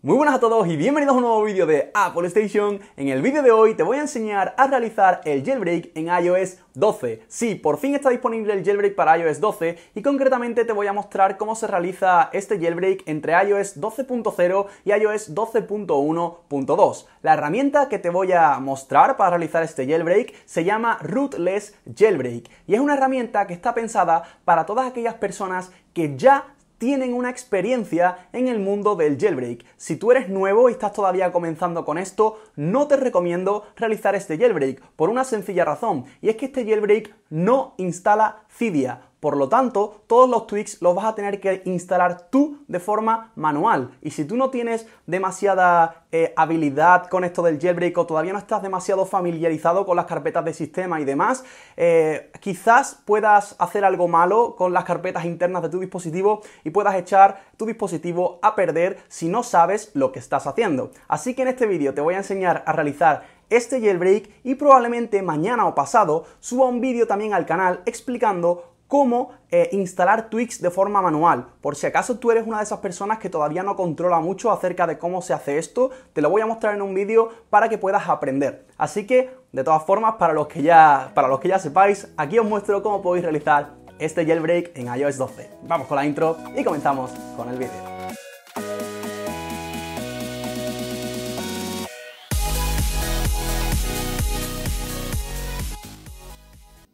Muy buenas a todos y bienvenidos a un nuevo vídeo de Apple Station. En el vídeo de hoy te voy a enseñar a realizar el jailbreak en iOS 12. Sí, por fin está disponible el jailbreak para iOS 12 y concretamente te voy a mostrar cómo se realiza este jailbreak entre iOS 12.0 y iOS 12.1.2. La herramienta que te voy a mostrar para realizar este jailbreak se llama Rootless Jailbreak y es una herramienta que está pensada para todas aquellas personas que ya tienen una experiencia en el mundo del jailbreak. Si tú eres nuevo y estás todavía comenzando con esto, no te recomiendo realizar este jailbreak por una sencilla razón, y es que este jailbreak no instala Cydia. Por lo tanto, todos los tweaks los vas a tener que instalar tú de forma manual. Y si tú no tienes demasiada eh, habilidad con esto del jailbreak o todavía no estás demasiado familiarizado con las carpetas de sistema y demás, eh, quizás puedas hacer algo malo con las carpetas internas de tu dispositivo y puedas echar tu dispositivo a perder si no sabes lo que estás haciendo. Así que en este vídeo te voy a enseñar a realizar este jailbreak y probablemente mañana o pasado suba un vídeo también al canal explicando cómo eh, instalar Twix de forma manual. Por si acaso tú eres una de esas personas que todavía no controla mucho acerca de cómo se hace esto, te lo voy a mostrar en un vídeo para que puedas aprender. Así que, de todas formas, para los que ya, para los que ya sepáis, aquí os muestro cómo podéis realizar este jailbreak en iOS 12. Vamos con la intro y comenzamos con el vídeo.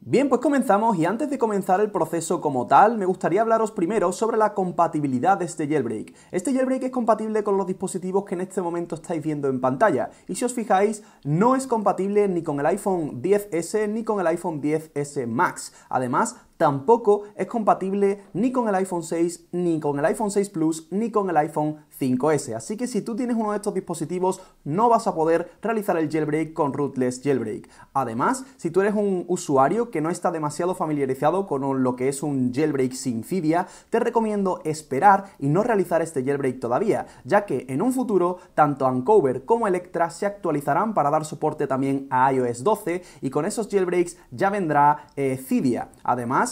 Bien, pues comenzamos y antes de comenzar el proceso como tal, me gustaría hablaros primero sobre la compatibilidad de este jailbreak. Este jailbreak es compatible con los dispositivos que en este momento estáis viendo en pantalla y si os fijáis, no es compatible ni con el iPhone 10S ni con el iPhone 10S Max. Además, tampoco es compatible ni con el iPhone 6, ni con el iPhone 6 Plus, ni con el iPhone 5S. Así que si tú tienes uno de estos dispositivos no vas a poder realizar el jailbreak con rootless jailbreak. Además, si tú eres un usuario que no está demasiado familiarizado con lo que es un jailbreak sin Cydia, te recomiendo esperar y no realizar este jailbreak todavía, ya que en un futuro tanto Uncover como Electra se actualizarán para dar soporte también a iOS 12 y con esos jailbreaks ya vendrá Cydia. Eh, Además,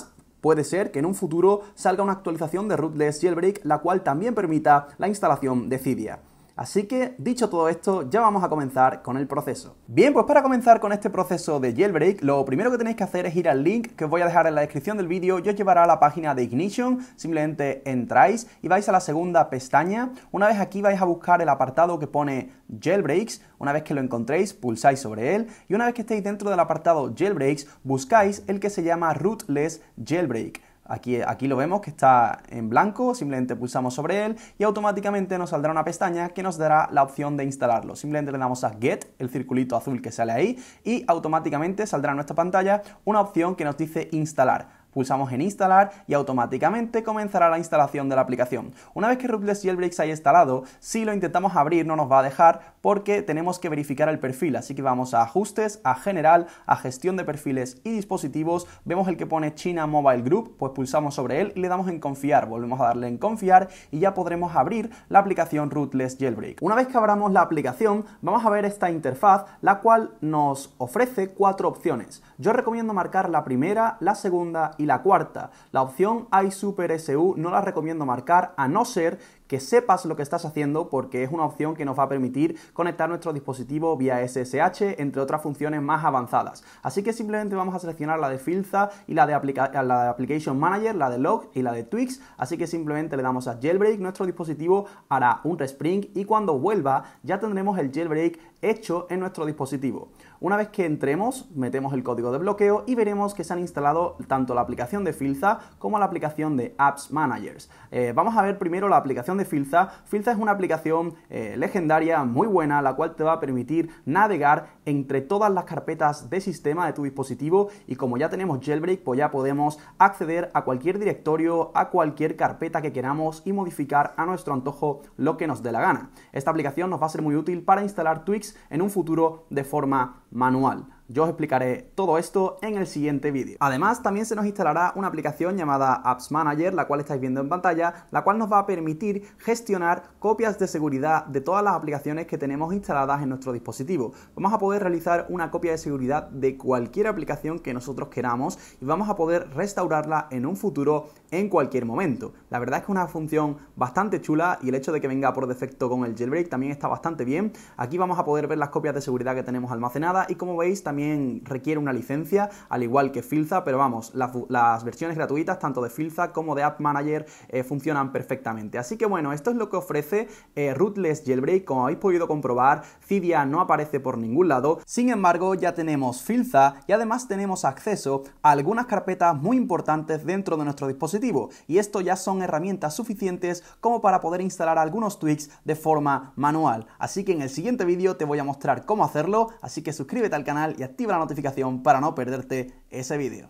Puede ser que en un futuro salga una actualización de Rootless Jailbreak, la cual también permita la instalación de Cydia. Así que, dicho todo esto, ya vamos a comenzar con el proceso. Bien, pues para comenzar con este proceso de jailbreak, lo primero que tenéis que hacer es ir al link que os voy a dejar en la descripción del vídeo Yo os llevará a la página de Ignition. Simplemente entráis y vais a la segunda pestaña. Una vez aquí vais a buscar el apartado que pone jailbreaks. Una vez que lo encontréis, pulsáis sobre él y una vez que estéis dentro del apartado jailbreaks, buscáis el que se llama rootless jailbreak. Aquí, lo vemos que está en blanco, simplemente pulsamos sobre él y automáticamente nos saldrá una pestaña que nos dará la opción de instalarlo. Simplemente le damos a Get, el circulito azul que sale ahí, y automáticamente saldrá en nuestra pantalla una opción que nos dice instalar. Pulsamos en instalar y automáticamente comenzará la instalación de la aplicación. Una vez que Rootless Jailbreak se haya instalado, si lo intentamos abrir no nos va a dejar porque tenemos que verificar el perfil, así que vamos a ajustes, a general, a gestión de perfiles y dispositivos, vemos el que pone China Mobile Group, pues pulsamos sobre él y le damos en confiar, volvemos a darle en confiar y ya podremos abrir la aplicación Rootless Jailbreak. Una vez que abramos la aplicación, vamos a ver esta interfaz, la cual nos ofrece cuatro opciones. Yo recomiendo marcar la primera, la segunda y y la cuarta. La opción iSuper SU no la recomiendo marcar a no ser que sepas lo que estás haciendo porque es una opción que nos va a permitir conectar nuestro dispositivo vía SSH, entre otras funciones más avanzadas. Así que simplemente vamos a seleccionar la de Filza y la de, la Application Manager, la de Log y la de Twix, así que simplemente le damos a Jailbreak, nuestro dispositivo hará un respring y cuando vuelva ya tendremos el jailbreak hecho en nuestro dispositivo. Una vez que entremos, metemos el código de bloqueo y veremos que se han instalado tanto la aplicación de Filza como la aplicación de Apps Managers. Eh, vamos a ver primero la aplicación de Filza, Filza es una aplicación eh, legendaria muy buena, la cual te va a permitir navegar entre todas las carpetas de sistema de tu dispositivo y como ya tenemos jailbreak, pues ya podemos acceder a cualquier directorio, a cualquier carpeta que queramos y modificar a nuestro antojo lo que nos dé la gana. Esta aplicación nos va a ser muy útil para instalar Twix en un futuro de forma manual. Yo os explicaré todo esto en el siguiente vídeo. Además, también se nos instalará una aplicación llamada Apps Manager, la cual estáis viendo en pantalla, la cual nos va a permitir gestionar copias de seguridad de todas las aplicaciones que tenemos instaladas en nuestro dispositivo. Vamos a poder realizar una copia de seguridad de cualquier aplicación que nosotros queramos y vamos a poder restaurarla en un futuro en cualquier momento. La verdad es que es una función bastante chula y el hecho de que venga por defecto con el jailbreak también está bastante bien. Aquí vamos a poder ver las copias de seguridad que tenemos almacenadas y como veis también requiere una licencia, al igual que Filza, pero vamos, las versiones gratuitas tanto de Filza como de App Manager eh, funcionan perfectamente. Así que bueno, esto es lo que ofrece eh, Rootless Jailbreak, como habéis podido comprobar, Cydia no aparece por ningún lado, sin embargo ya tenemos Filza y además tenemos acceso a algunas carpetas muy importantes dentro de nuestro dispositivo y esto ya son herramientas suficientes como para poder instalar algunos tweaks de forma manual. Así que en el siguiente vídeo te voy a mostrar cómo hacerlo, así que suscríbete al canal y activa la notificación para no perderte ese vídeo.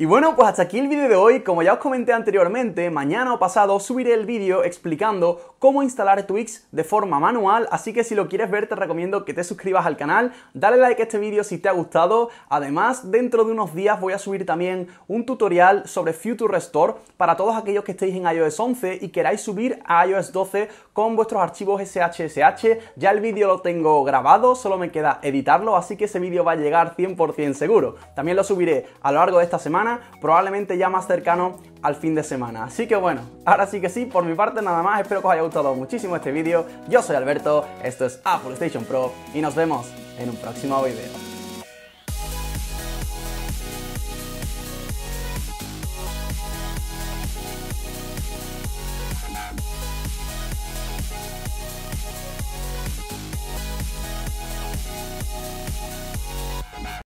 Y bueno, pues hasta aquí el vídeo de hoy. Como ya os comenté anteriormente, mañana o pasado subiré el vídeo explicando cómo instalar Twix de forma manual, así que si lo quieres ver te recomiendo que te suscribas al canal, dale like a este vídeo si te ha gustado. Además, dentro de unos días voy a subir también un tutorial sobre Future Restore para todos aquellos que estéis en iOS 11 y queráis subir a iOS 12 con vuestros archivos SHSH. Ya el vídeo lo tengo grabado, solo me queda editarlo, así que ese vídeo va a llegar 100% seguro. También lo subiré a lo largo de esta semana probablemente ya más cercano al fin de semana. Así que bueno, ahora sí que sí, por mi parte nada más, espero que os haya gustado muchísimo este vídeo. Yo soy Alberto, esto es Apple Station Pro y nos vemos en un próximo vídeo.